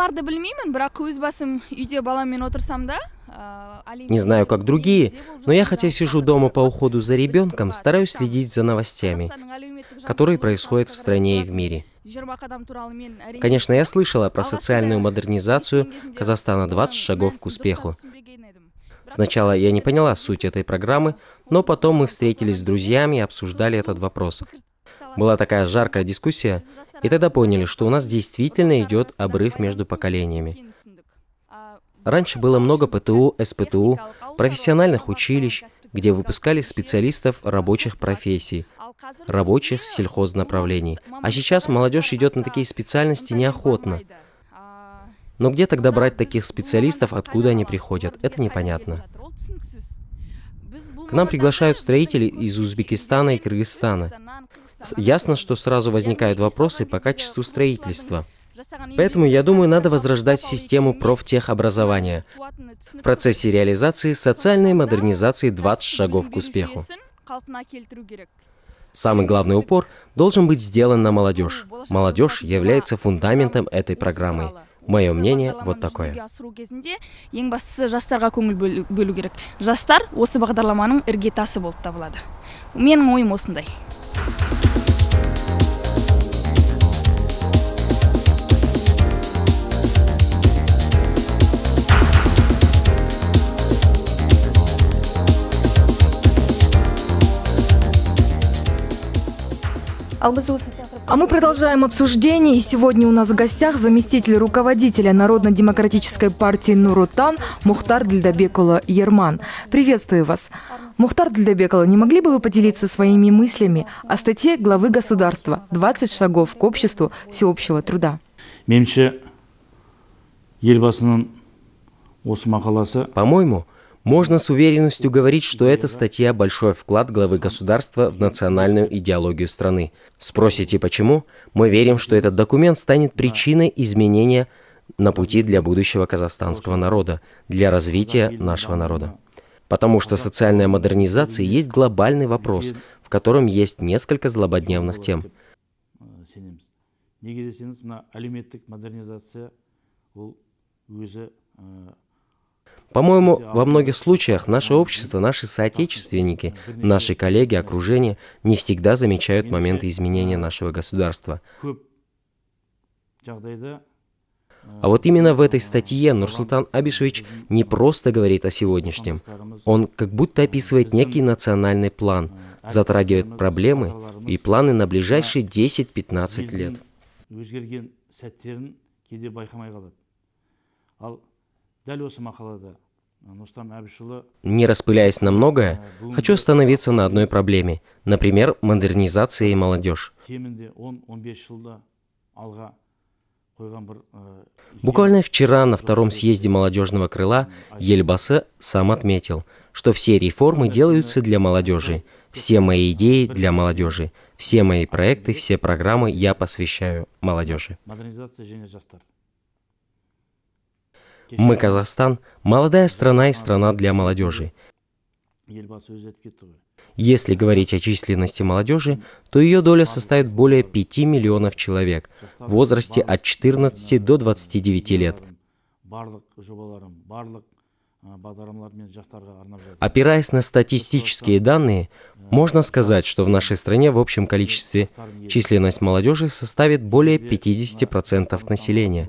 басқаларды білмеймін бірақ өз басым үйде баламмен отырсам да а, не знаю, как другие, но я, хотя сижу дома по уходу за ребенком, стараюсь следить за новостями, которые происходят в стране и в мире. Конечно, я слышала про а социальную модернизацию Казахстана 20 шагов к успеху. Сначала я не поняла суть этой программы, но потом мы встретились с друзьями и обсуждали этот вопрос была такая жаркая дискуссия, и тогда поняли, что у нас действительно идет обрыв между поколениями. Раньше было много ПТУ, СПТУ, профессиональных училищ, где выпускали специалистов рабочих профессий, рабочих сельхознаправлений. А сейчас молодежь идет на такие специальности неохотно. Но где тогда брать таких специалистов, откуда они приходят, это непонятно. К нам приглашают строители из Узбекистана и Кыргызстана. Ясно, что сразу возникают вопросы по качеству строительства. Поэтому, я думаю, надо возрождать систему профтехобразования в процессе реализации социальной модернизации 20 шагов к успеху. Самый главный упор должен быть сделан на молодежь. Молодежь является фундаментом этой программы. Мое мнение вот такое. жастар осы бағдарламаның іргетасы болып табылады менің ойым осындай А, а мы продолжаем обсуждение, и сегодня у нас в гостях заместитель руководителя Народно-демократической партии Нурутан Мухтар Дильдабекула Ерман. Приветствую вас. Мухтар Дильдабекула, не могли бы вы поделиться своими мыслями о статье главы государства «20 шагов к обществу всеобщего труда»? По-моему, можно с уверенностью говорить, что эта статья – большой вклад главы государства в национальную идеологию страны. Спросите, почему? Мы верим, что этот документ станет причиной изменения на пути для будущего казахстанского народа, для развития нашего народа. Потому что социальная модернизация есть глобальный вопрос, в котором есть несколько злободневных тем. неге десеңіз мына әлеуметтік модернизация ол өзі э, по-моему, во многих случаях наше общество, наши соотечественники, наши коллеги, окружение не всегда замечают моменты изменения нашего государства. А вот именно в этой статье Нурсултан Абишевич не просто говорит о сегодняшнем. Он как будто описывает некий национальный план, затрагивает проблемы и планы на ближайшие 10-15 лет. Э, не распыляясь на многое, э, хочу остановиться на одной проблеме, например, модернизации и молодежь. Э, Буквально вчера на втором съезде молодежного крыла Ельбаса сам отметил, что все реформы делаются для молодежи, все мои идеи для молодежи, все мои проекты, все программы я посвящаю молодежи. Мы, Казахстан, молодая страна и страна для молодежи. Если говорить о численности молодежи, то ее доля составит более 5 миллионов человек в возрасте от 14 до 29 лет. Опираясь на статистические данные, можно сказать, что в нашей стране в общем количестве численность молодежи составит более 50% населения,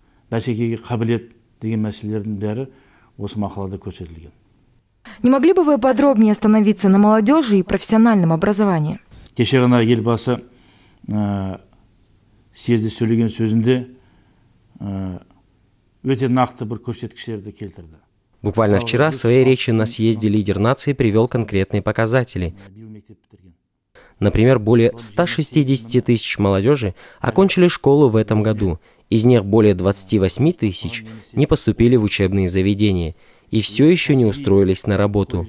бәсекеге қабілет деген мәселелердің бәрі осы мақалада көрсетілген не могли бы вы подробнее остановиться на молодежи и профессиональном образовании кеше ғана елбасы ә, э, съезде сөйлеген сөзінде ә, э, өте нақты бір көрсеткіштерді келтірді буквально вчера в своей речи на съезде лидер нации привел конкретные показатели Например, более 160 тысяч молодежи окончили школу в этом году, из них более 28 тысяч не поступили в учебные заведения и все еще не устроились на работу.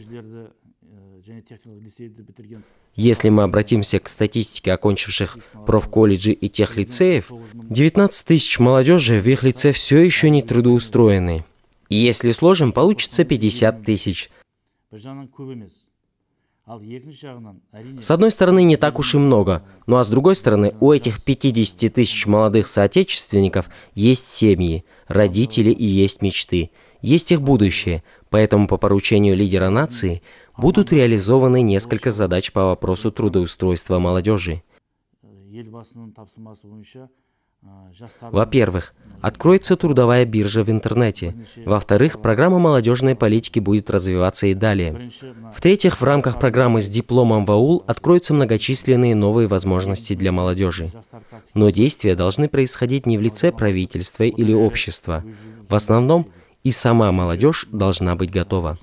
Если мы обратимся к статистике окончивших профколледжи и тех лицеев, 19 тысяч молодежи в их лице все еще не трудоустроены. И если сложим, получится 50 тысяч. С одной стороны, не так уж и много, ну а с другой стороны, у этих 50 тысяч молодых соотечественников есть семьи, родители и есть мечты, есть их будущее, поэтому по поручению лидера нации будут реализованы несколько задач по вопросу трудоустройства молодежи. Э, во-первых, откроется трудовая биржа в интернете. Во-вторых, программа молодежной политики будет развиваться и далее. В-третьих, в рамках программы с дипломом в АУЛ откроются многочисленные новые возможности для молодежи. Но действия должны происходить не в лице правительства или общества. В основном и сама молодежь должна быть готова.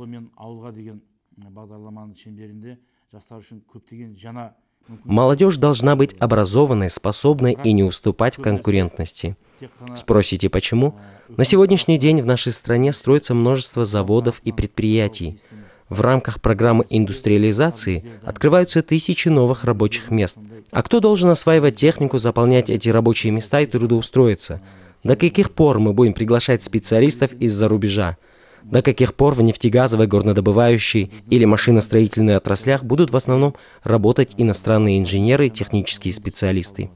Молодежь должна быть образованной, способной и не уступать в конкурентности. Спросите, почему? На сегодняшний день в нашей стране строится множество заводов и предприятий. В рамках программы индустриализации открываются тысячи новых рабочих мест. А кто должен осваивать технику, заполнять эти рабочие места и трудоустроиться? До каких пор мы будем приглашать специалистов из-за рубежа? До каких пор в нефтегазовой, горнодобывающей или машиностроительной отраслях будут в основном работать иностранные инженеры и технические специалисты?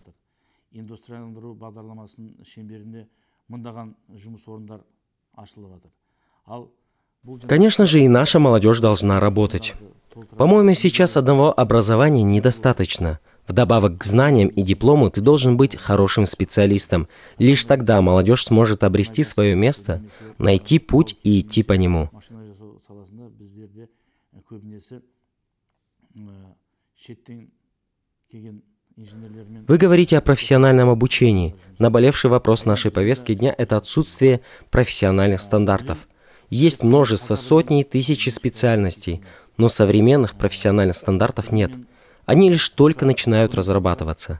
Конечно же, и наша молодежь должна работать. По-моему, сейчас одного образования недостаточно – Вдобавок к знаниям и диплому ты должен быть хорошим специалистом. Лишь тогда молодежь сможет обрести свое место, найти путь и идти по нему. Вы говорите о профессиональном обучении. Наболевший вопрос нашей повестки дня – это отсутствие профессиональных стандартов. Есть множество, сотни и тысячи специальностей, но современных профессиональных стандартов нет – они лишь только начинают разрабатываться.